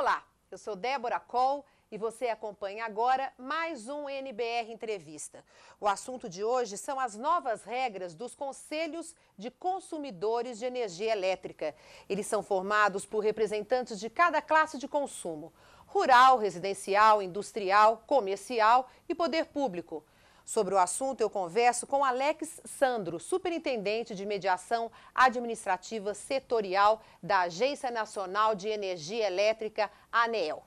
Olá, eu sou Débora Coll e você acompanha agora mais um NBR Entrevista. O assunto de hoje são as novas regras dos Conselhos de Consumidores de Energia Elétrica. Eles são formados por representantes de cada classe de consumo: rural, residencial, industrial, comercial e poder público. Sobre o assunto, eu converso com Alex Sandro, superintendente de mediação administrativa setorial da Agência Nacional de Energia Elétrica, ANEEL.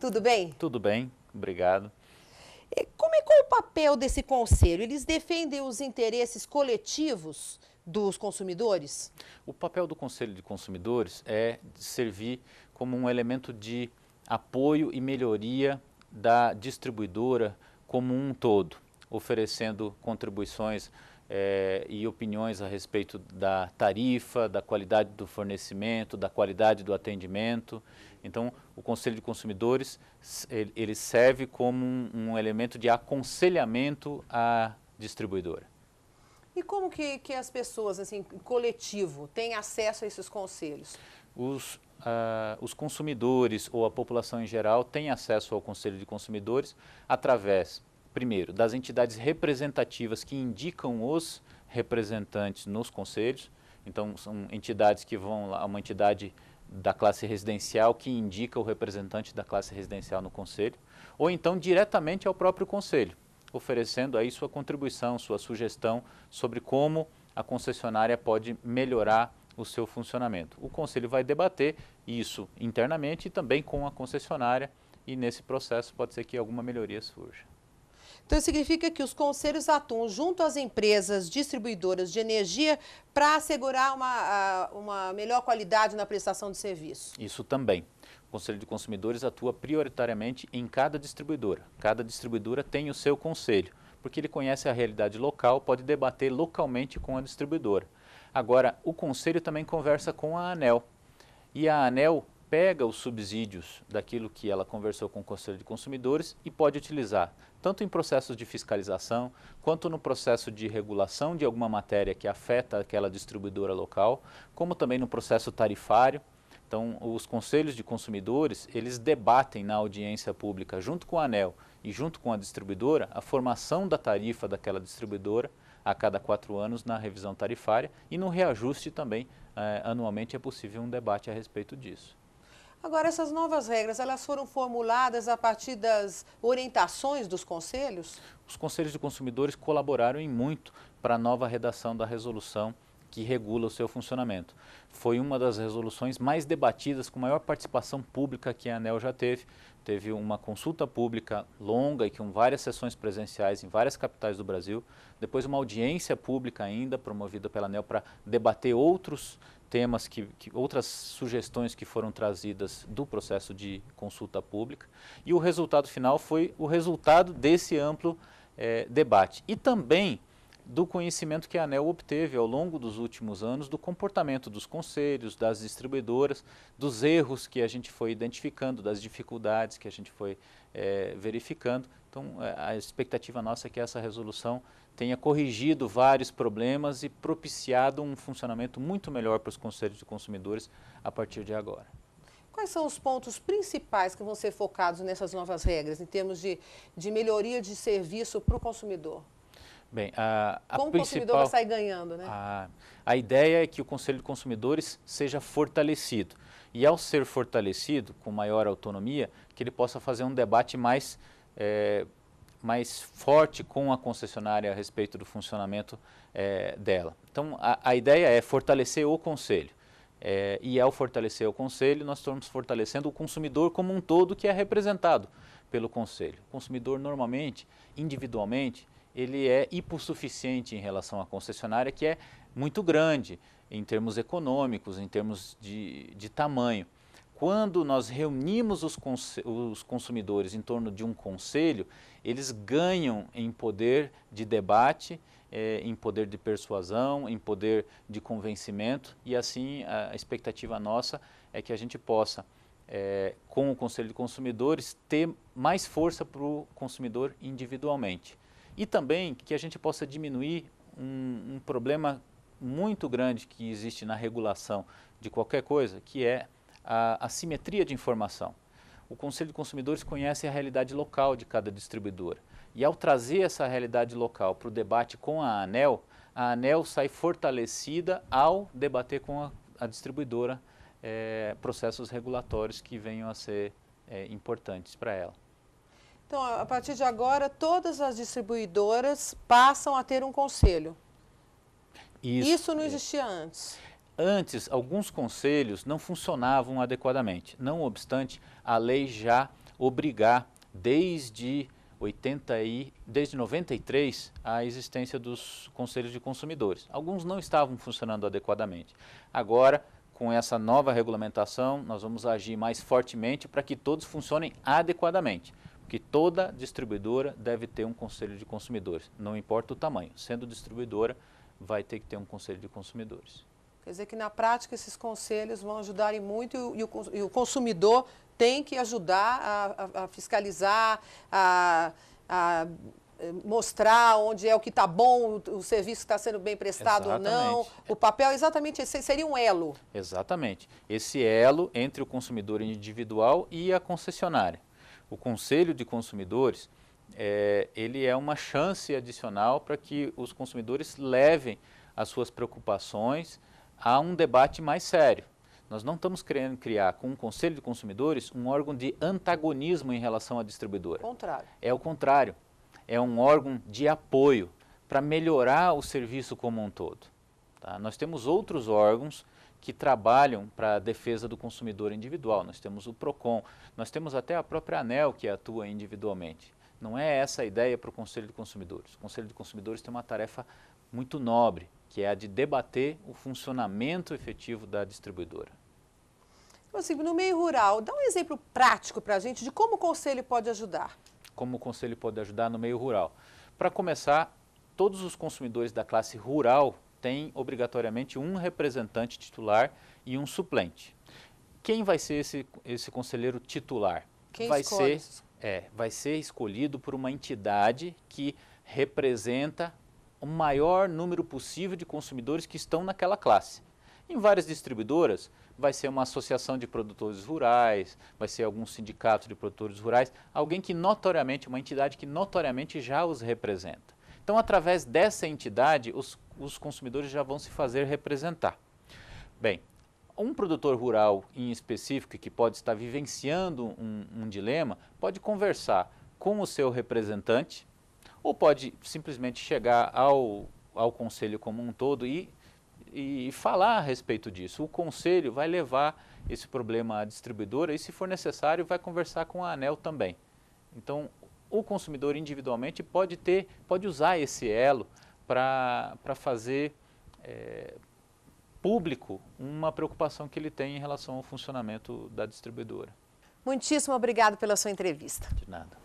Tudo bem? Tudo bem, obrigado. É, como é, qual é o papel desse conselho? Eles defendem os interesses coletivos dos consumidores? O papel do Conselho de Consumidores é servir como um elemento de apoio e melhoria da distribuidora, como um todo, oferecendo contribuições eh, e opiniões a respeito da tarifa, da qualidade do fornecimento, da qualidade do atendimento. Então, o Conselho de Consumidores ele serve como um, um elemento de aconselhamento à distribuidora. E como que, que as pessoas, assim, coletivo, têm acesso a esses conselhos? Os, uh, os consumidores ou a população em geral tem acesso ao Conselho de Consumidores através, primeiro, das entidades representativas que indicam os representantes nos conselhos. Então, são entidades que vão lá, uma entidade da classe residencial que indica o representante da classe residencial no conselho, ou então diretamente ao próprio conselho, oferecendo aí sua contribuição, sua sugestão sobre como a concessionária pode melhorar o seu funcionamento. O Conselho vai debater isso internamente e também com a concessionária, e nesse processo pode ser que alguma melhoria surja. Então, significa que os conselhos atuam junto às empresas distribuidoras de energia para assegurar uma, uma melhor qualidade na prestação de serviço. Isso também. O Conselho de Consumidores atua prioritariamente em cada distribuidora. Cada distribuidora tem o seu conselho, porque ele conhece a realidade local, pode debater localmente com a distribuidora. Agora, o Conselho também conversa com a ANEL. E a ANEL pega os subsídios daquilo que ela conversou com o Conselho de Consumidores e pode utilizar, tanto em processos de fiscalização, quanto no processo de regulação de alguma matéria que afeta aquela distribuidora local, como também no processo tarifário. Então, os conselhos de consumidores, eles debatem na audiência pública, junto com a ANEL e junto com a distribuidora, a formação da tarifa daquela distribuidora, a cada quatro anos na revisão tarifária e no reajuste também eh, anualmente é possível um debate a respeito disso. Agora, essas novas regras, elas foram formuladas a partir das orientações dos conselhos? Os conselhos de consumidores colaboraram em muito para a nova redação da resolução que regula o seu funcionamento. Foi uma das resoluções mais debatidas, com maior participação pública que a ANEL já teve. Teve uma consulta pública longa e com várias sessões presenciais em várias capitais do Brasil. Depois uma audiência pública ainda, promovida pela ANEL, para debater outros temas, que, que, outras sugestões que foram trazidas do processo de consulta pública. E o resultado final foi o resultado desse amplo eh, debate. E também do conhecimento que a ANEL obteve ao longo dos últimos anos do comportamento dos conselhos, das distribuidoras, dos erros que a gente foi identificando, das dificuldades que a gente foi é, verificando. Então, eh, a expectativa nossa é que essa resolução tenha corrigido vários problemas e propiciado um funcionamento muito melhor para os conselhos de consumidores a partir de agora. Quais são os pontos principais que vão ser focados nessas novas regras, em termos de, de melhoria de serviço para o consumidor? Bem, a, a Como principal, o consumidor sai ganhando, né? A, a ideia é que o Conselho de Consumidores seja fortalecido. E ao ser fortalecido, com maior autonomia, que ele possa fazer um debate mais, é, mais forte com a concessionária a respeito do funcionamento é, dela. Então, a, a ideia é fortalecer o Conselho. É, e ao fortalecer o Conselho, nós estamos fortalecendo o consumidor como um todo que é representado pelo Conselho. O consumidor, normalmente, individualmente, ele é hipossuficiente em relação à concessionária, que é muito grande em termos econômicos, em termos de, de tamanho. Quando nós reunimos os, os consumidores em torno de um conselho, eles ganham em poder de debate, eh, em poder de persuasão, em poder de convencimento, e assim a, a expectativa nossa é que a gente possa. É, com o Conselho de Consumidores ter mais força para o consumidor individualmente. E também que a gente possa diminuir um, um problema muito grande que existe na regulação de qualquer coisa, que é a, a simetria de informação. O Conselho de Consumidores conhece a realidade local de cada distribuidora. E ao trazer essa realidade local para o debate com a ANEL, a ANEL sai fortalecida ao debater com a, a distribuidora é, processos regulatórios que venham a ser é, importantes para ela. Então, a partir de agora, todas as distribuidoras passam a ter um conselho. Isso, Isso não é. existia antes. Antes, alguns conselhos não funcionavam adequadamente. Não obstante, a lei já obrigar desde 80 e, desde 93 a existência dos conselhos de consumidores. Alguns não estavam funcionando adequadamente. Agora, com essa nova regulamentação, nós vamos agir mais fortemente para que todos funcionem adequadamente que toda distribuidora deve ter um conselho de consumidores, não importa o tamanho. Sendo distribuidora, vai ter que ter um conselho de consumidores. Quer dizer que na prática esses conselhos vão ajudar muito e o, e o consumidor tem que ajudar a, a, a fiscalizar, a, a, eh, mostrar onde é o que está bom, o, o, serviço está sendo bem prestado exatamente. ou não. O papel exatamente esse seria um elo. Exatamente. Esse elo entre o consumidor individual e a concessionária o Conselho de Consumidores, é, ele é uma chance adicional para que os consumidores levem as suas preocupações a um debate mais sério. Nós não estamos querendo criar com o Conselho de Consumidores um órgão de antagonismo em relação à distribuidora. Contrário. É o contrário. É um órgão de apoio para melhorar o serviço como um todo. Tá? Nós temos outros órgãos que trabalham para a defesa do consumidor individual. Nós temos o PROCON, nós temos até a própria ANEL que atua individualmente. Não é essa a ideia para o Conselho de Consumidores. O Conselho de Consumidores tem uma tarefa muito nobre, que é a de debater o funcionamento efetivo da distribuidora. Assim, no meio rural, dá um exemplo prático para a gente de como o Conselho pode ajudar. Como o Conselho pode ajudar no meio rural? Para começar, todos os consumidores da classe rural tem obrigatoriamente um representante titular e um suplente. Quem vai ser esse, esse conselheiro titular? Quem vai escolhe? ser é, vai ser escolhido por uma entidade que representa o maior número possível de consumidores que estão naquela classe. Em várias distribuidoras, vai ser uma associação de produtores rurais, vai ser algum sindicato de produtores rurais, alguém que notoriamente, uma entidade que notoriamente já os representa. Então, através dessa entidade, os, os consumidores já vão se fazer representar. Bem, um produtor rural em específico que pode estar vivenciando um, um dilema pode conversar com o seu representante ou pode simplesmente chegar ao, ao conselho como um todo e, e falar a respeito disso. O conselho vai levar esse problema à distribuidora e, se for necessário, vai conversar com a ANEL também. Então, o consumidor individualmente pode ter, pode usar esse elo para fazer é, público uma preocupação que ele tem em relação ao funcionamento da distribuidora. Muitíssimo obrigado pela sua entrevista. De nada.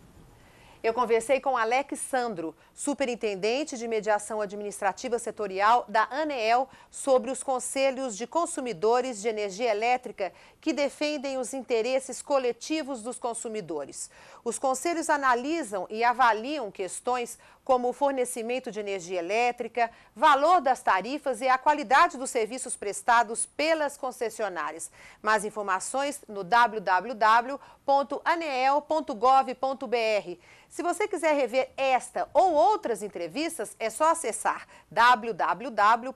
Eu conversei com Alex Sandro, superintendente de mediação administrativa setorial da ANEEL, sobre os conselhos de consumidores de energia elétrica que defendem os interesses coletivos dos consumidores. Os conselhos analisam e avaliam questões como o fornecimento de energia elétrica, valor das tarifas e a qualidade dos serviços prestados pelas concessionárias. Mais informações no www.aneel.gov.br. Se você quiser rever esta ou outras entrevistas, é só acessar www.youtube.com.br.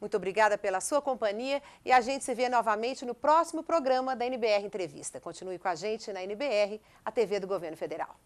Muito obrigada pela sua companhia e a gente se vê novamente no próximo programa da NBR Entrevista. Continue com a gente na NBR, a TV do Governo Federal.